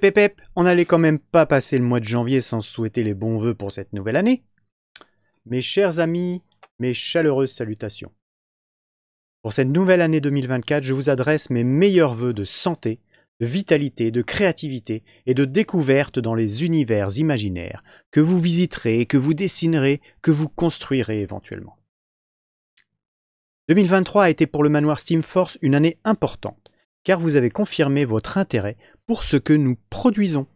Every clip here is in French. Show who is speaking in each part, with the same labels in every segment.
Speaker 1: Hep hep on n'allait quand même pas passer le mois de janvier sans souhaiter les bons voeux pour cette nouvelle année. Mes chers amis, mes chaleureuses salutations. Pour cette nouvelle année 2024, je vous adresse mes meilleurs voeux de santé, de vitalité, de créativité et de découverte dans les univers imaginaires que vous visiterez, que vous dessinerez, que vous construirez éventuellement. 2023 a été pour le manoir Steamforce une année importante, car vous avez confirmé votre intérêt pour ce que nous produisons,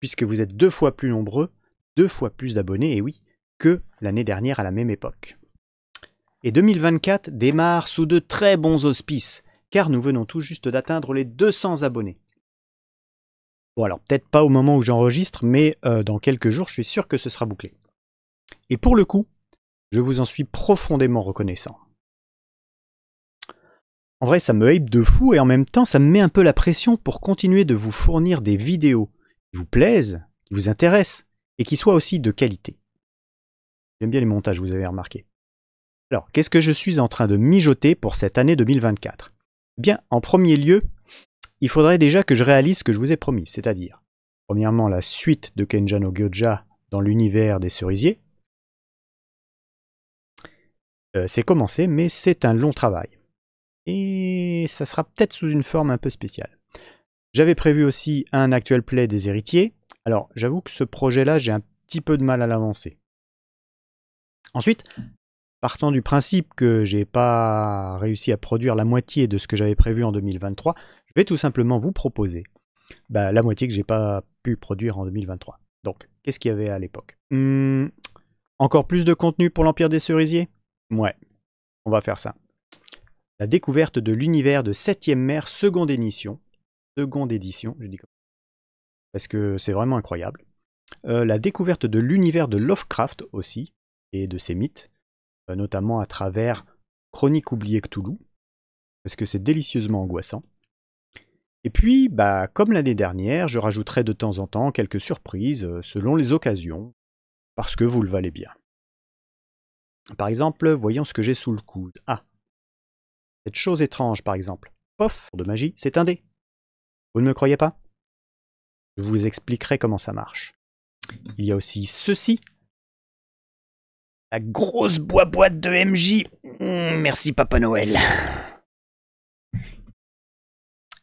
Speaker 1: puisque vous êtes deux fois plus nombreux, deux fois plus d'abonnés, et oui, que l'année dernière à la même époque. Et 2024 démarre sous de très bons auspices, car nous venons tout juste d'atteindre les 200 abonnés. Bon alors, peut-être pas au moment où j'enregistre, mais euh, dans quelques jours, je suis sûr que ce sera bouclé. Et pour le coup, je vous en suis profondément reconnaissant. En vrai, ça me hype de fou et en même temps, ça me met un peu la pression pour continuer de vous fournir des vidéos qui vous plaisent, qui vous intéressent et qui soient aussi de qualité. J'aime bien les montages, vous avez remarqué. Alors, qu'est-ce que je suis en train de mijoter pour cette année 2024 Eh bien, en premier lieu, il faudrait déjà que je réalise ce que je vous ai promis, c'est-à-dire, premièrement, la suite de Kenjano no Gyoja dans l'univers des cerisiers. Euh, c'est commencé, mais c'est un long travail et ça sera peut-être sous une forme un peu spéciale. J'avais prévu aussi un actuel play des héritiers. Alors, j'avoue que ce projet-là, j'ai un petit peu de mal à l'avancer. Ensuite, partant du principe que j'ai pas réussi à produire la moitié de ce que j'avais prévu en 2023, je vais tout simplement vous proposer bah, la moitié que j'ai pas pu produire en 2023. Donc, qu'est-ce qu'il y avait à l'époque hum, Encore plus de contenu pour l'Empire des Cerisiers Ouais, on va faire ça la découverte de l'univers de Septième Mer, seconde édition. Seconde édition, je dis comme parce que c'est vraiment incroyable. Euh, la découverte de l'univers de Lovecraft aussi, et de ses mythes, euh, notamment à travers Chronique oubliée Cthulhu, parce que c'est délicieusement angoissant. Et puis, bah, comme l'année dernière, je rajouterai de temps en temps quelques surprises euh, selon les occasions, parce que vous le valez bien. Par exemple, voyons ce que j'ai sous le coude. Ah, cette chose étrange, par exemple. Pof, de magie, c'est un dé. Vous ne me croyez pas Je vous expliquerai comment ça marche. Il y a aussi ceci. La grosse bois-boîte de MJ. Mmh, merci Papa Noël.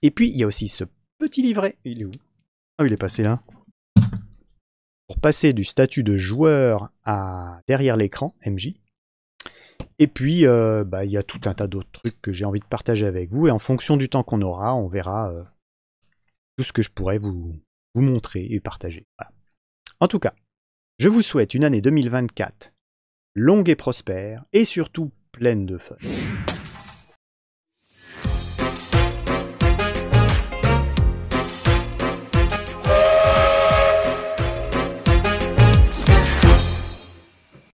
Speaker 1: Et puis, il y a aussi ce petit livret. Il est où Ah, il est passé là. Pour passer du statut de joueur à derrière l'écran, MJ, et puis, euh, bah, il y a tout un tas d'autres trucs que j'ai envie de partager avec vous. Et en fonction du temps qu'on aura, on verra euh, tout ce que je pourrais vous, montrer et partager. En tout cas, je vous souhaite une année 2024 longue et prospère, et surtout pleine de fun.